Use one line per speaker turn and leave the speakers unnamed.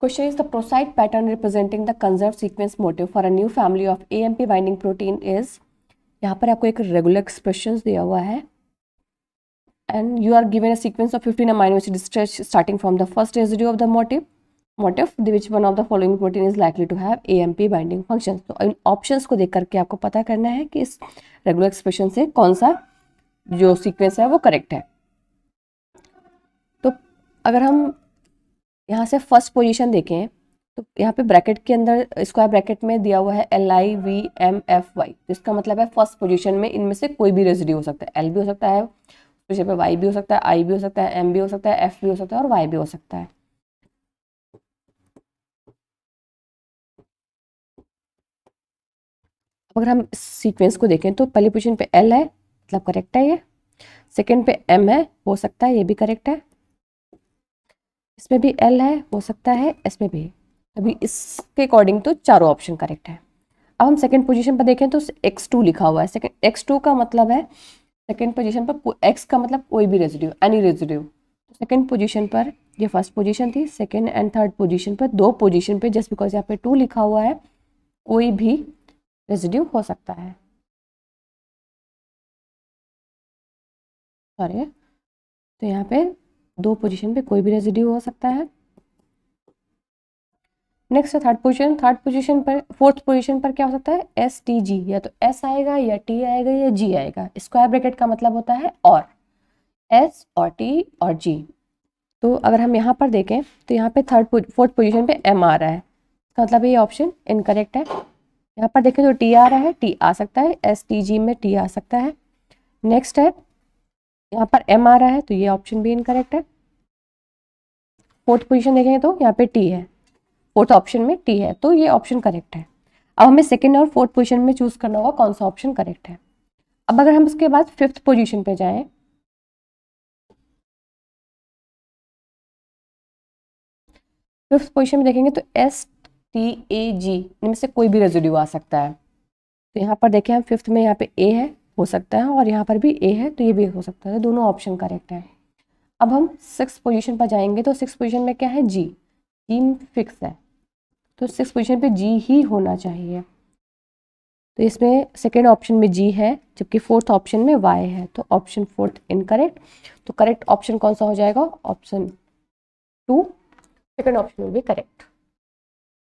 Question is the prosite pattern representing the conserved sequence motif for a new family of AMP binding protein is यहाँ पर आपको एक regular expression दिया हुआ है and you are given a sequence of fifteen amino acid stretch starting from the first residue of the motif motif the which one of the following protein is likely to have AMP binding function तो इन options को देख करके आपको पता करना है कि इस रेगुलर एक्सप्रेशन से कौन सा जो सीक्वेंस है वो करेक्ट है तो अगर हम यहाँ से फर्स्ट पोजीशन देखें तो यहाँ पे ब्रैकेट के अंदर स्क्वायर ब्रैकेट में दिया हुआ है L I V M F Y जिसका मतलब है फर्स्ट पोजीशन में इनमें से कोई भी रेजिडी हो सकता है एल भी हो सकता है उसके तो पे वाई भी हो सकता है आई भी हो सकता है एम भी हो सकता है एफ भी हो सकता है और वाई भी हो सकता है
अगर हम सीक्वेंस को देखें तो पहली पोजिशन पे एल है मतलब करेक्ट है ये
सेकेंड पे एम है हो सकता है ये भी करेक्ट है इसमें भी एल है हो सकता है इसमें भी अभी इसके अकॉर्डिंग तो चारों ऑप्शन करेक्ट है अब हम सेकंड पोजीशन पर देखें तो एक्स टू लिखा हुआ है सेकंड एक्स टू का मतलब है सेकंड पोजीशन पर एक्स का मतलब कोई भी residue any residue second position पर ये फर्स्ट पोजीशन थी
सेकंड एंड थर्ड पोजीशन पर दो पोजीशन पर जस्ट बिकॉज यहाँ पे टू लिखा हुआ है कोई भी रेजिड्यू हो सकता है सॉरी तो यहाँ पे दो पोजीशन पे कोई भी रेजिड्यू हो सकता है
नेक्स्ट है थर्ड पोजीशन थर्ड पोजीशन पर फोर्थ पोजीशन पर क्या हो सकता है एस टी जी या तो एस आएगा या टी आएगा या जी आएगा स्क्वायर ब्रैकेट का मतलब होता है और एस और टी और जी तो अगर हम यहाँ पर देखें तो यहाँ पे थर्ड फोर्थ पोजीशन पे एम आ रहा है इसका मतलब ये ऑप्शन इनकरेक्ट है यहाँ पर देखें तो टी आ रहा है टी आ सकता है एस टी जी में टी आ सकता है नेक्स्ट है यहाँ पर एम आ रहा है तो ये ऑप्शन भी इनकरेक्ट है फोर्थ पोजिशन देखेंगे तो यहाँ पे टी है फोर्थ ऑप्शन में टी है तो ये ऑप्शन करेक्ट है अब हमें सेकेंड और
फोर्थ पोजिशन में चूज करना होगा कौन सा ऑप्शन करेक्ट है अब अगर हम उसके बाद फिफ्थ पोजिशन पे जाए फिफ्थ पोजिशन में देखेंगे तो एस टी ए जी इनमें से कोई भी रेजिड्यू आ सकता
है तो यहाँ पर देखें हम फिफ्थ में यहाँ पे ए है हो सकता है और यहाँ पर भी ए है तो ये भी हो सकता है तो दोनों ऑप्शन करेक्ट है अब हम सिक्स पोजीशन पर जाएंगे तो सिक्स पोजीशन में क्या है जी जी फिक्स है तो सिक्स पोजीशन पे जी ही होना चाहिए तो इसमें सेकेंड ऑप्शन में जी है जबकि फोर्थ ऑप्शन में वाई है तो ऑप्शन फोर्थ
इनकरेक्ट तो करेक्ट ऑप्शन कौन सा हो जाएगा option two second option will be correct